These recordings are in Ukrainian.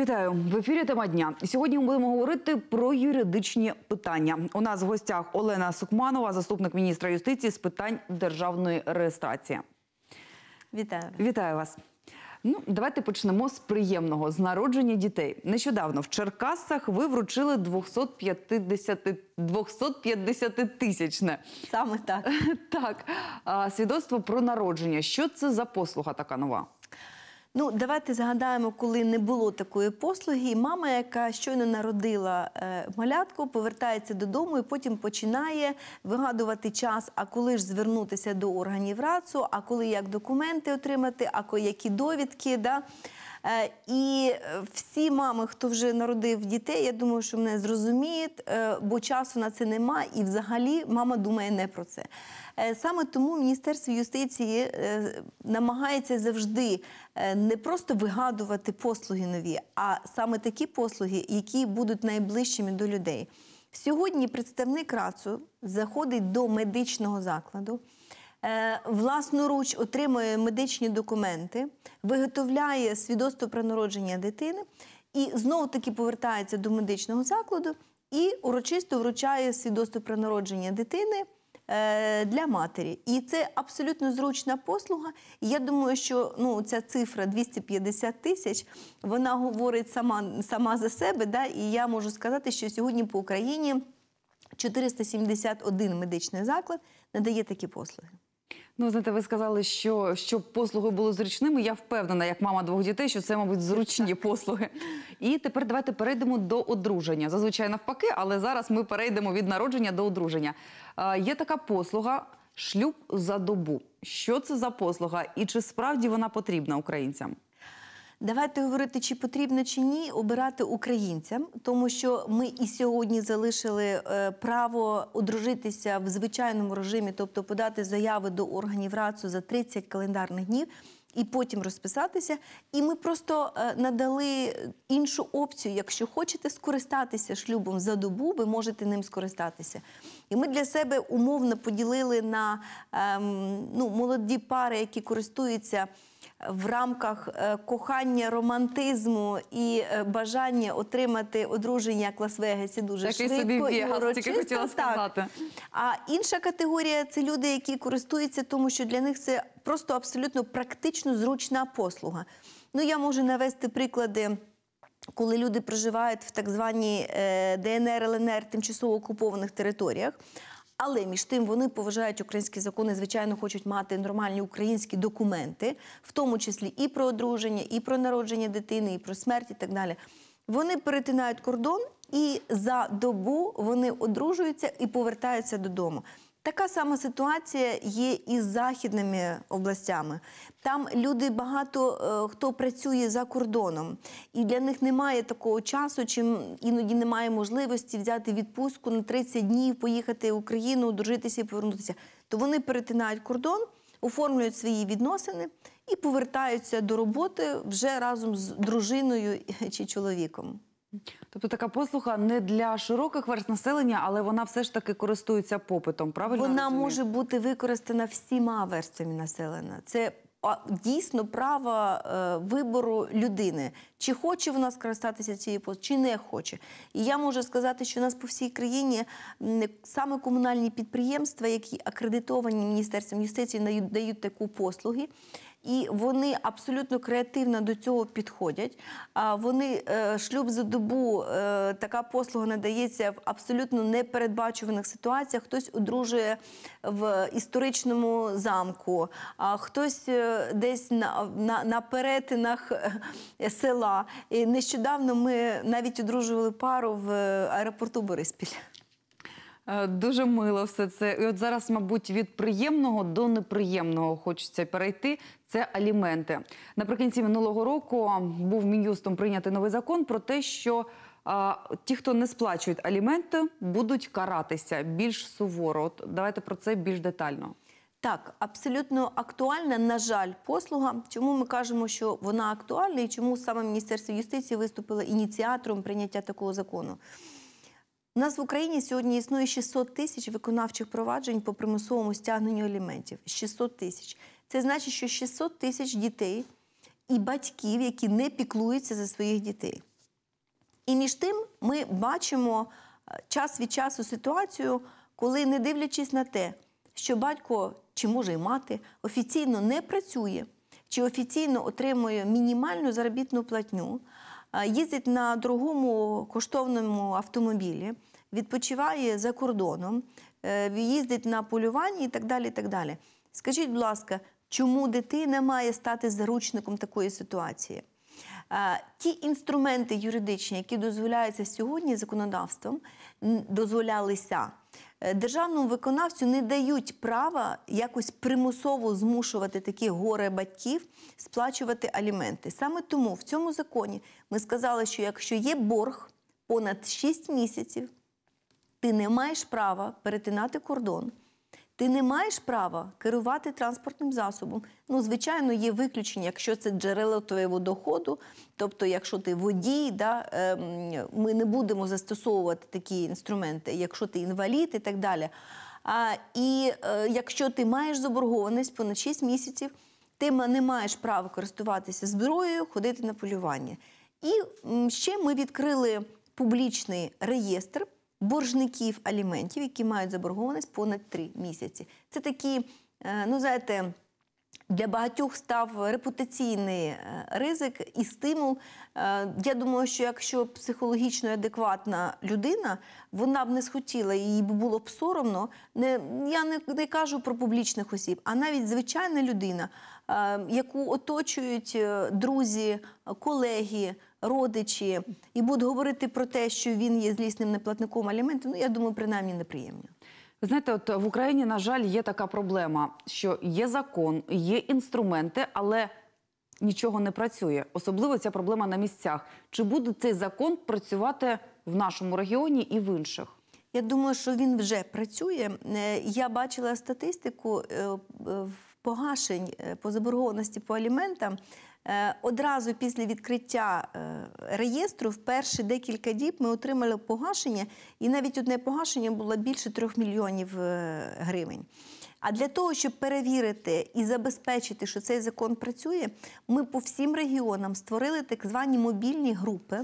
Вітаю в ефірі. Тема дня. Сьогодні ми будемо говорити про юридичні питання. У нас в гостях Олена Сукманова, заступник міністра юстиції з питань державної реєстрації. Вітаю, вітаю вас. Ну, давайте почнемо з приємного з народження дітей. Нещодавно в Черкасах ви вручили 250 250 тисячне. Саме так. Так, свідоцтво про народження. Що це за послуга така нова? Ну, давайте згадаємо, коли не було такої послуги, мама, яка щойно народила е, малятку, повертається додому і потім починає вигадувати час, а коли ж звернутися до органів рацу, а коли як документи отримати, а які довідки. Да? Е, і е, всі мами, хто вже народив дітей, я думаю, що мене зрозуміють, е, бо часу на це нема, і взагалі мама думає не про це. Саме тому Міністерство юстиції намагається завжди не просто вигадувати послуги нові, а саме такі послуги, які будуть найближчими до людей. Сьогодні представник РАЦУ заходить до медичного закладу. Е, власноруч отримує медичні документи, виготовляє свідоцтво про народження дитини і знову таки повертається до медичного закладу і урочисто вручає свідоцтво про народження дитини. Е, для матері, і це абсолютно зручна послуга. я думаю, що ну ця цифра 250 тисяч вона говорить сама сама за себе. Да? І я можу сказати, що сьогодні по Україні 471 медичний заклад надає такі послуги. Ну, знаєте, ви сказали, що щоб послуги були зручними. Я впевнена, як мама двох дітей, що це, мабуть, зручні послуги. І тепер давайте перейдемо до одруження. Зазвичай навпаки, але зараз ми перейдемо від народження до одруження. Е, є така послуга шлюб за добу. Що це за послуга, і чи справді вона потрібна українцям? Давайте говорити, чи потрібно чи ні обирати українцям, тому що ми і сьогодні залишили е, право одружитися в звичайному режимі, тобто подати заяви до органів РАЦУ за 30 календарних днів. І потім розписатися, і ми просто е, надали іншу опцію. Якщо хочете скористатися шлюбом за добу, ви можете ним скористатися. І ми для себе умовно поділили на ем, ну, молоді пари, які користуються в рамках е, кохання романтизму і е, бажання отримати одруження як Лас-Вегасі дуже Такий швидко собі і вегас, тільки хотіла сказати. Так. А інша категорія це люди, які користуються, тому що для них це просто абсолютно практично зручна послуга. Ну я можу навести приклади. Коли люди проживають в так званій е, ДНР ЛНР тимчасово окупованих територіях, але між тим вони поважають українські закони, звичайно, хочуть мати нормальні українські документи, в тому числі і про одруження, і про народження дитини, і про смерть, і так далі. Вони перетинають кордон, і за добу вони одружуються і повертаються додому. Така сама ситуація є і з західними областями. Там люди багато е, хто працює за кордоном, і для них немає такого часу, чим іноді немає можливості взяти відпустку на 30 днів, поїхати в Україну, одружитися і повернутися. То вони перетинають кордон, оформлюють свої відносини і повертаються до роботи вже разом з дружиною чи чоловіком. Тобто така послуга не для широких верст населення, але вона все ж таки користується попитом. Правильно вона розумію? може бути використана всіма верствами населення. Це дійсно право е, вибору людини, чи хоче вона скористатися цією послугою, чи не хоче. І я можу сказати, що у нас по всій країні саме комунальні підприємства, які акредитовані міністерством юстиції, дають таку послуги і вони абсолютно креативно до цього підходять. А вони е, шлюб за добу е, така послуга надається в абсолютно непередбачуваних ситуаціях. Хтось одружує в історичному замку, а хтось е, десь на, на, на перетинах села. І Нещодавно ми навіть одружували пару в аеропорту Бориспіль. Е, дуже мило все це. І от зараз, мабуть, від приємного до неприємного хочеться перейти. Це аліменти. Наприкінці минулого року був мін'юстом прийнятий новий закон про те, що а, ті, хто не сплачують аліменти, будуть каратися більш суворо. От Давайте про це більш детально. Так, абсолютно актуальна, на жаль, послуга. Чому ми кажемо, що вона актуальна, і чому саме Міністерство юстиції виступило ініціатором прийняття такого закону? У нас в Україні сьогодні існує 600 тисяч виконавчих проваджень по примусовому стягненню аліментів. 600 тисяч. Це значить, що 600 тисяч дітей і батьків, які не піклуються за своїх дітей. І між тим ми бачимо е, час від часу ситуацію, коли, не дивлячись на те, що батько чи може й мати офіційно не працює, чи офіційно отримує мінімальну заробітну платню. Е, їздить на другому коштовному автомобілі, відпочиває за кордоном, е, їздить на полювання і так далі. І так далі. Скажіть, будь ласка, чому дитина має стати заручником такої ситуації? Е, ті інструменти юридичні, які дозволяються сьогодні законодавством, дозволялися Е, державному виконавцю не дають права якось примусово змушувати такі горе батьків сплачувати аліменти. Саме тому в цьому законі ми сказали, що якщо є борг понад 6 місяців, ти не маєш права перетинати кордон. Ти не маєш права керувати транспортним засобом. Ну, звичайно, є виключення, якщо це джерело твоєго доходу. Тобто, якщо ти водій, да, ем, ми не будемо застосовувати такі інструменти, якщо ти інвалід і так далі. А, І е, якщо ти маєш заборгованість понад 6 місяців, ти не маєш права користуватися зброєю, ходити на полювання. І ще ми відкрили публічний реєстр боржників аліментів, які мають заборгованість понад три місяці. Це такі, е, ну знаєте, для багатьох став репутаційний е, ризик і стимул. Е, я думаю, що якщо психологічно адекватна людина, вона б не схотіла, їй б було б соромно. Не, я не, не кажу про публічних осіб, а навіть звичайна людина, яку оточують друзі, колеги родичі, і будуть говорити про те, що він є злісним неплатником аліментів, ну я думаю, принаймні неприємно. Ви знаєте, от в Україні, на жаль, є така проблема, що є закон, є інструменти, але нічого не працює. Особливо ця проблема на місцях. Чи буде цей закон працювати в нашому регіоні і в інших? Я думаю, що він вже працює. Е, я бачила статистику е, в погашень е, по заборгованості по аліментам. Е, одразу після відкриття е, реєстру в перші декілька діб ми отримали погашення, і навіть одне погашення було більше трьох мільйонів гривень. А для того, щоб перевірити і забезпечити, що цей закон працює, ми по всім регіонам створили так звані мобільні групи,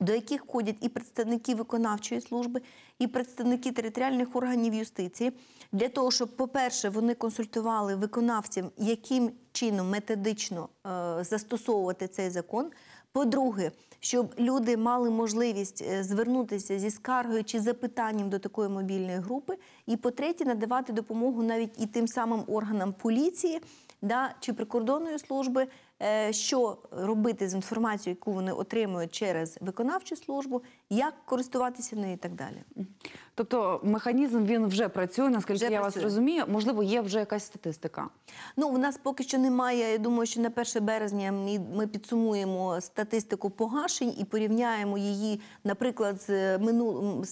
до яких входять і представники виконавчої служби, і представники територіальних органів юстиції для того, щоб, по-перше, вони консультували виконавців, яким чином методично е, застосовувати цей закон. По-друге, щоб люди мали можливість е, звернутися зі скаргою чи запитанням до такої мобільної групи, і по-третє, надавати допомогу навіть і тим самим органам поліції да, чи прикордонної служби Е, що робити з інформацією, яку вони отримують через виконавчу службу, як користуватися нею і так далі. Тобто механізм він вже працює, наскільки вже я працює. вас розумію. Можливо, є вже якась статистика. Ну у нас поки що немає. Я думаю, що на 1 березня ми підсумуємо статистику погашень і порівняємо її, наприклад, з минулим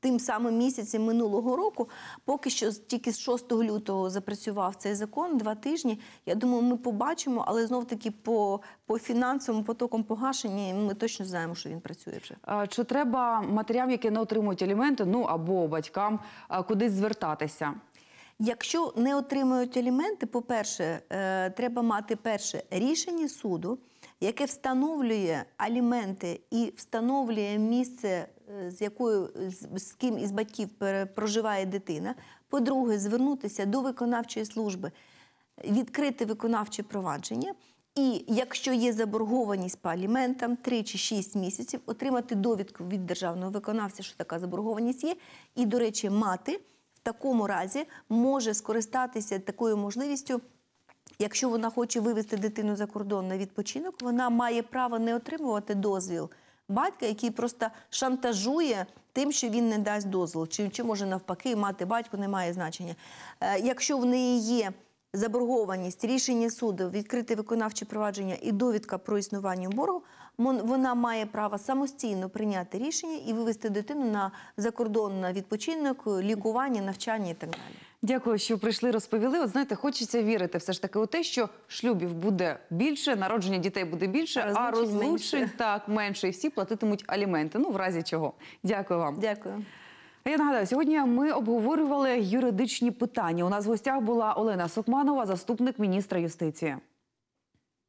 тим самим місяцем минулого року, поки що тільки з 6 лютого запрацював цей закон, два тижні. Я думаю, ми побачимо, але знов таки по по фінансовим потокам погашення ми точно знаємо, що він працює вже. Чи треба матерям, які не отримують аліменти, ну або батькам кудись звертатися? Якщо не отримують аліменти, по-перше, е, треба мати перше рішення суду, яке встановлює аліменти і встановлює місце з якою з ким із батьків проживає дитина. По-друге, звернутися до виконавчої служби, відкрити виконавче провадження. І якщо є заборгованість по аліментам 3 чи 6 місяців, отримати довідку від державного виконавця, що така заборгованість є. І, до речі, мати в такому разі може скористатися такою можливістю. Якщо вона хоче вивезти дитину за кордон на відпочинок, вона має право не отримувати дозвіл батька, який просто шантажує тим, що він не дасть дозвіл, чи чи може навпаки мати батько, не має значення. Е, якщо в неї є заборгованість, рішення суду, відкрите виконавче провадження і довідка про існування боргу, вона має право самостійно прийняти рішення і вивести дитину на закордон на відпочинок, лікування, навчання і так далі. Дякую, що прийшли, розповіли. От знаєте, хочеться вірити все ж таки у те, що шлюбів буде більше, народження дітей буде більше, а, а розлучень менше. так менше, і всі платитимуть аліменти. Ну в разі чого. Дякую вам. Дякую. Я нагадаю, сьогодні ми обговорювали юридичні питання. У нас в гостях була Олена Сокманова, заступник міністра юстиції.